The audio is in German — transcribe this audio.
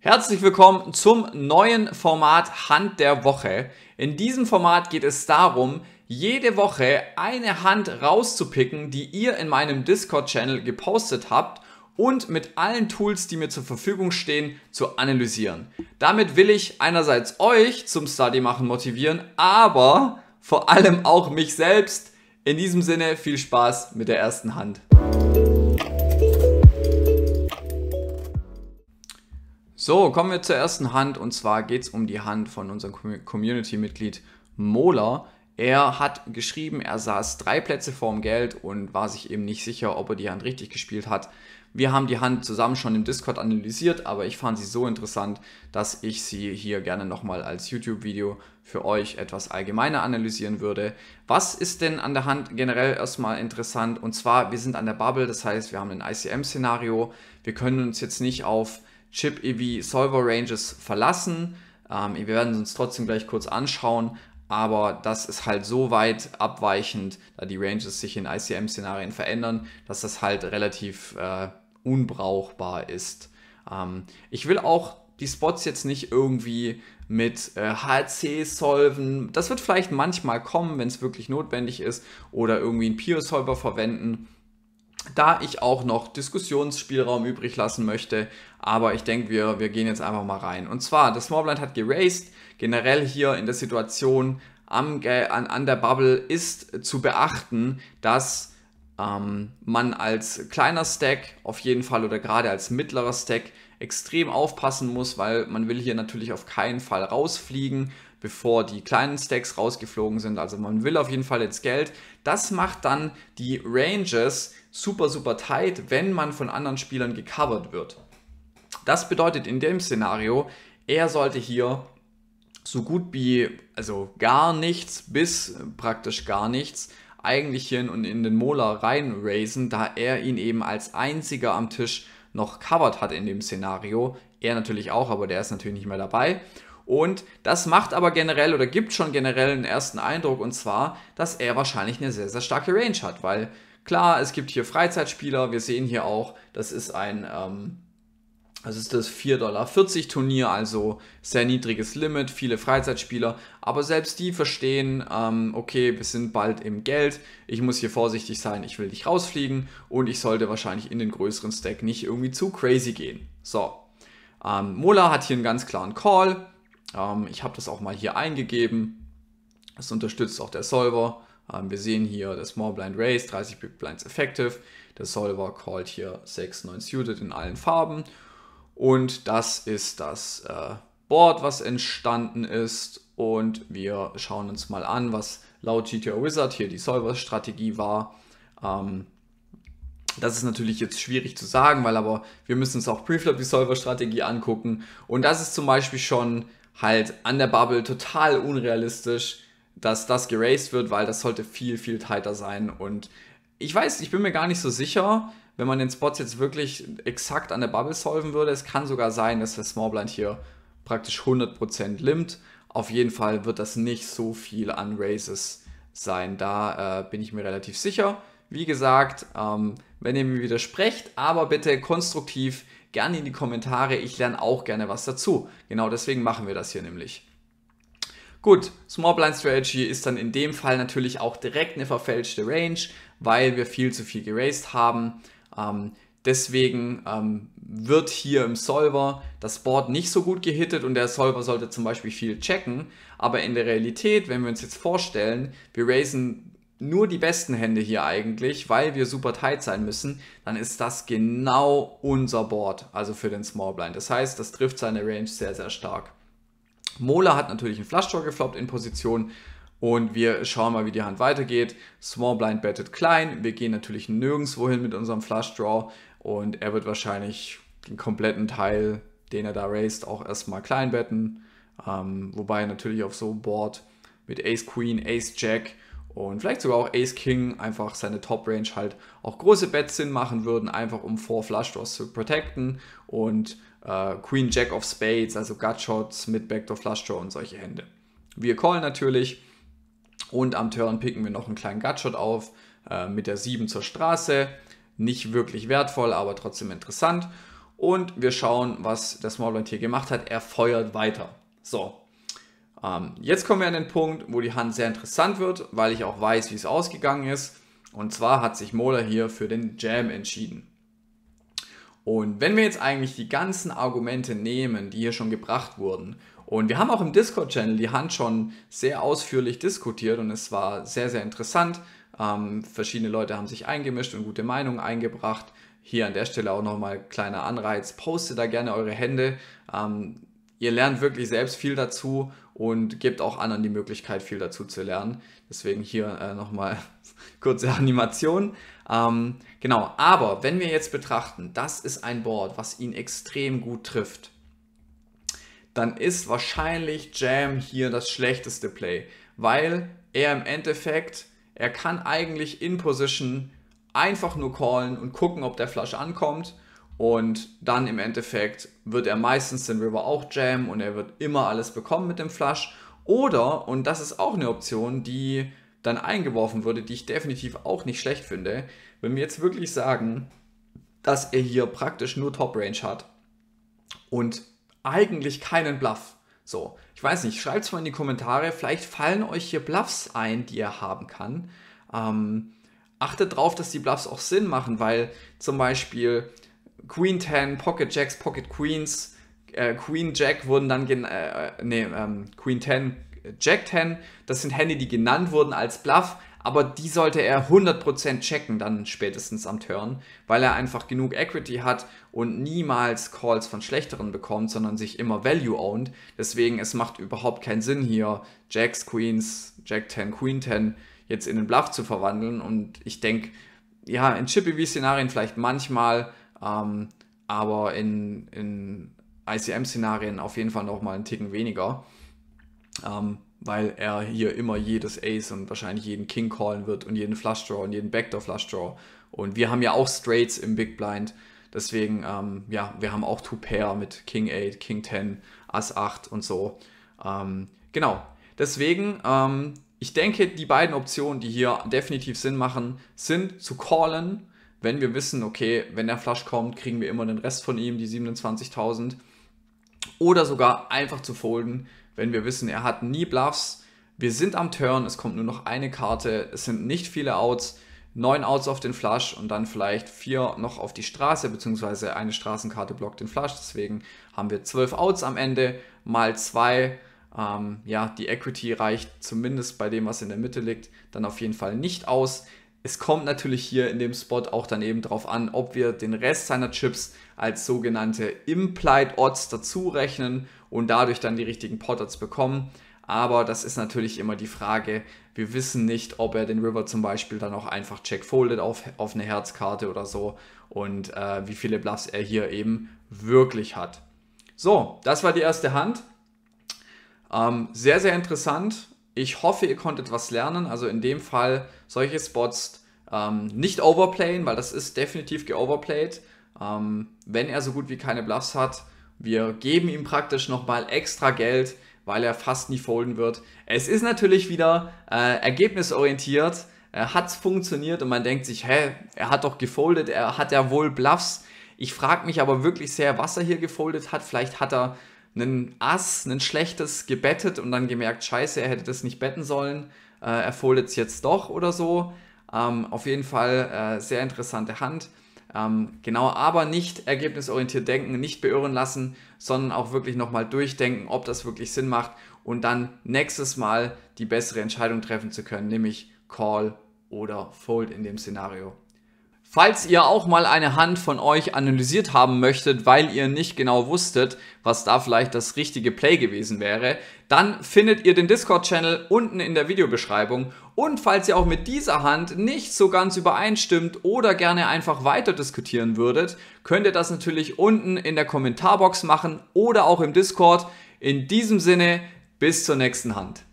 Herzlich willkommen zum neuen Format Hand der Woche. In diesem Format geht es darum, jede Woche eine Hand rauszupicken, die ihr in meinem Discord-Channel gepostet habt und mit allen Tools, die mir zur Verfügung stehen, zu analysieren. Damit will ich einerseits euch zum Study machen motivieren, aber vor allem auch mich selbst. In diesem Sinne viel Spaß mit der ersten Hand. So, kommen wir zur ersten Hand und zwar geht es um die Hand von unserem Community-Mitglied Mola. Er hat geschrieben, er saß drei Plätze vorm Geld und war sich eben nicht sicher, ob er die Hand richtig gespielt hat. Wir haben die Hand zusammen schon im Discord analysiert, aber ich fand sie so interessant, dass ich sie hier gerne nochmal als YouTube-Video für euch etwas allgemeiner analysieren würde. Was ist denn an der Hand generell erstmal interessant? Und zwar, wir sind an der Bubble, das heißt, wir haben ein ICM-Szenario. Wir können uns jetzt nicht auf Chip EV Solver Ranges verlassen. Ähm, wir werden es uns trotzdem gleich kurz anschauen, aber das ist halt so weit abweichend, da die Ranges sich in ICM-Szenarien verändern, dass das halt relativ äh, unbrauchbar ist. Ähm, ich will auch die Spots jetzt nicht irgendwie mit äh, HLC solven. Das wird vielleicht manchmal kommen, wenn es wirklich notwendig ist, oder irgendwie einen Pio-Solver verwenden da ich auch noch Diskussionsspielraum übrig lassen möchte. Aber ich denke, wir, wir gehen jetzt einfach mal rein. Und zwar, das Smallblind hat geraced. Generell hier in der Situation am, an, an der Bubble ist zu beachten, dass ähm, man als kleiner Stack auf jeden Fall oder gerade als mittlerer Stack extrem aufpassen muss, weil man will hier natürlich auf keinen Fall rausfliegen bevor die kleinen Stacks rausgeflogen sind. Also man will auf jeden Fall ins Geld. Das macht dann die Ranges super, super tight, wenn man von anderen Spielern gecovert wird. Das bedeutet in dem Szenario, er sollte hier so gut wie, also gar nichts bis praktisch gar nichts eigentlich hin und in den Mola rein raisen, da er ihn eben als einziger am Tisch noch covered hat in dem Szenario. Er natürlich auch, aber der ist natürlich nicht mehr dabei. Und das macht aber generell oder gibt schon generell einen ersten Eindruck und zwar, dass er wahrscheinlich eine sehr, sehr starke Range hat, weil klar, es gibt hier Freizeitspieler, wir sehen hier auch, das ist ein, ähm, das ist das 4,40 Dollar Turnier, also sehr niedriges Limit, viele Freizeitspieler. Aber selbst die verstehen, ähm, okay, wir sind bald im Geld, ich muss hier vorsichtig sein, ich will nicht rausfliegen und ich sollte wahrscheinlich in den größeren Stack nicht irgendwie zu crazy gehen. So, ähm, Mola hat hier einen ganz klaren Call, ähm, ich habe das auch mal hier eingegeben. Das unterstützt auch der Solver. Ähm, wir sehen hier das Small Blind Race, 30 Big Blinds Effective. Der Solver called hier 6, 9 Suited in allen Farben. Und das ist das äh, Board, was entstanden ist. Und wir schauen uns mal an, was laut GTO Wizard hier die Solver-Strategie war. Ähm, das ist natürlich jetzt schwierig zu sagen, weil aber wir müssen uns auch Preflop die Solver-Strategie angucken. Und das ist zum Beispiel schon halt an der Bubble total unrealistisch, dass das geraced wird, weil das sollte viel, viel tighter sein. Und ich weiß, ich bin mir gar nicht so sicher, wenn man den Spots jetzt wirklich exakt an der Bubble solven würde. Es kann sogar sein, dass der Small Blind hier praktisch 100% limmt. Auf jeden Fall wird das nicht so viel an Raises sein. Da äh, bin ich mir relativ sicher. Wie gesagt, ähm, wenn ihr mir widersprecht, aber bitte konstruktiv gerne in die Kommentare. Ich lerne auch gerne was dazu. Genau deswegen machen wir das hier nämlich. Gut, Small Blind Strategy ist dann in dem Fall natürlich auch direkt eine verfälschte Range, weil wir viel zu viel geraced haben. Ähm, deswegen ähm, wird hier im Solver das Board nicht so gut gehittet und der Solver sollte zum Beispiel viel checken. Aber in der Realität, wenn wir uns jetzt vorstellen, wir raisen nur die besten Hände hier eigentlich, weil wir super tight sein müssen, dann ist das genau unser Board, also für den Small Blind. Das heißt, das trifft seine Range sehr, sehr stark. Mola hat natürlich einen Flushdraw gefloppt in Position und wir schauen mal, wie die Hand weitergeht. Small Blind bettet klein, wir gehen natürlich nirgendwo hin mit unserem Flushdraw und er wird wahrscheinlich den kompletten Teil, den er da raised, auch erstmal klein betten. Ähm, wobei natürlich auf so einem Board mit Ace Queen, Ace Jack, und vielleicht sogar auch Ace King einfach seine Top Range halt auch große Bets Sinn machen würden, einfach um vor Flush Draws zu protecten und äh, Queen Jack of Spades, also Gutshots mit Backdoor Flush Draw und solche Hände. Wir callen natürlich und am Turn picken wir noch einen kleinen Gutshot auf äh, mit der 7 zur Straße. Nicht wirklich wertvoll, aber trotzdem interessant. Und wir schauen, was der Small Blind hier gemacht hat. Er feuert weiter. So, ähm, jetzt kommen wir an den Punkt, wo die Hand sehr interessant wird, weil ich auch weiß, wie es ausgegangen ist. Und zwar hat sich Mola hier für den Jam entschieden. Und wenn wir jetzt eigentlich die ganzen Argumente nehmen, die hier schon gebracht wurden, und wir haben auch im Discord-Channel die Hand schon sehr ausführlich diskutiert und es war sehr, sehr interessant. Ähm, verschiedene Leute haben sich eingemischt und gute Meinungen eingebracht. Hier an der Stelle auch nochmal kleiner Anreiz, postet da gerne eure Hände. Ähm, ihr lernt wirklich selbst viel dazu und gebt auch anderen die Möglichkeit, viel dazu zu lernen. Deswegen hier äh, nochmal kurze Animation. Ähm, genau, aber wenn wir jetzt betrachten, das ist ein Board, was ihn extrem gut trifft, dann ist wahrscheinlich Jam hier das schlechteste Play, weil er im Endeffekt, er kann eigentlich in Position einfach nur callen und gucken, ob der Flush ankommt und dann im Endeffekt wird er meistens den River auch jammen und er wird immer alles bekommen mit dem Flush. Oder, und das ist auch eine Option, die dann eingeworfen würde, die ich definitiv auch nicht schlecht finde, wenn wir jetzt wirklich sagen, dass er hier praktisch nur Top Range hat und eigentlich keinen Bluff. So, ich weiß nicht, schreibt es mal in die Kommentare, vielleicht fallen euch hier Bluffs ein, die er haben kann. Ähm, achtet darauf, dass die Bluffs auch Sinn machen, weil zum Beispiel Queen 10, Pocket Jacks, Pocket Queens, äh, Queen Jack wurden dann, äh, äh, nee, ähm, Queen 10, äh, Jack 10, das sind Hände, die genannt wurden als Bluff, aber die sollte er 100% checken dann spätestens am Turn, weil er einfach genug Equity hat und niemals Calls von schlechteren bekommt, sondern sich immer Value owned. Deswegen, es macht überhaupt keinen Sinn hier, Jacks, Queens, Jack 10, Queen 10 jetzt in einen Bluff zu verwandeln und ich denke, ja, in Chippy-V-Szenarien vielleicht manchmal, ähm, aber in, in ICM-Szenarien auf jeden Fall nochmal einen Ticken weniger, ähm, weil er hier immer jedes Ace und wahrscheinlich jeden King callen wird und jeden Flush Draw und jeden Backdoor Flush Draw. Und wir haben ja auch Straights im Big Blind, deswegen, ähm, ja, wir haben auch Two Pair mit King 8, King 10, Ass 8 und so. Ähm, genau, deswegen, ähm, ich denke, die beiden Optionen, die hier definitiv Sinn machen, sind zu callen wenn wir wissen, okay, wenn der Flush kommt, kriegen wir immer den Rest von ihm, die 27.000. Oder sogar einfach zu folden, wenn wir wissen, er hat nie Bluffs. Wir sind am Turn, es kommt nur noch eine Karte, es sind nicht viele Outs, neun Outs auf den Flush und dann vielleicht vier noch auf die Straße, beziehungsweise eine Straßenkarte blockt den Flush. Deswegen haben wir zwölf Outs am Ende, mal zwei. Ähm, ja, die Equity reicht zumindest bei dem, was in der Mitte liegt, dann auf jeden Fall nicht aus. Es kommt natürlich hier in dem Spot auch daneben eben darauf an, ob wir den Rest seiner Chips als sogenannte Implied Odds dazu rechnen und dadurch dann die richtigen Pot Odds bekommen. Aber das ist natürlich immer die Frage. Wir wissen nicht, ob er den River zum Beispiel dann auch einfach check folded auf, auf eine Herzkarte oder so und äh, wie viele Bluffs er hier eben wirklich hat. So, das war die erste Hand. Ähm, sehr, sehr interessant. Ich hoffe, ihr konntet was lernen. Also in dem Fall solche Spots ähm, nicht overplayen, weil das ist definitiv geoverplayed. Ähm, wenn er so gut wie keine Bluffs hat, wir geben ihm praktisch nochmal extra Geld, weil er fast nie folden wird. Es ist natürlich wieder äh, ergebnisorientiert. hat es funktioniert und man denkt sich, hä, er hat doch gefoldet, er hat ja wohl Bluffs. Ich frage mich aber wirklich sehr, was er hier gefoldet hat. Vielleicht hat er einen Ass, ein schlechtes gebettet und dann gemerkt, scheiße, er hätte das nicht betten sollen, äh, er foldet es jetzt doch oder so. Ähm, auf jeden Fall äh, sehr interessante Hand. Ähm, genau, aber nicht ergebnisorientiert denken, nicht beirren lassen, sondern auch wirklich nochmal durchdenken, ob das wirklich Sinn macht und dann nächstes Mal die bessere Entscheidung treffen zu können, nämlich Call oder Fold in dem Szenario. Falls ihr auch mal eine Hand von euch analysiert haben möchtet, weil ihr nicht genau wusstet, was da vielleicht das richtige Play gewesen wäre, dann findet ihr den Discord-Channel unten in der Videobeschreibung. Und falls ihr auch mit dieser Hand nicht so ganz übereinstimmt oder gerne einfach weiter diskutieren würdet, könnt ihr das natürlich unten in der Kommentarbox machen oder auch im Discord. In diesem Sinne, bis zur nächsten Hand.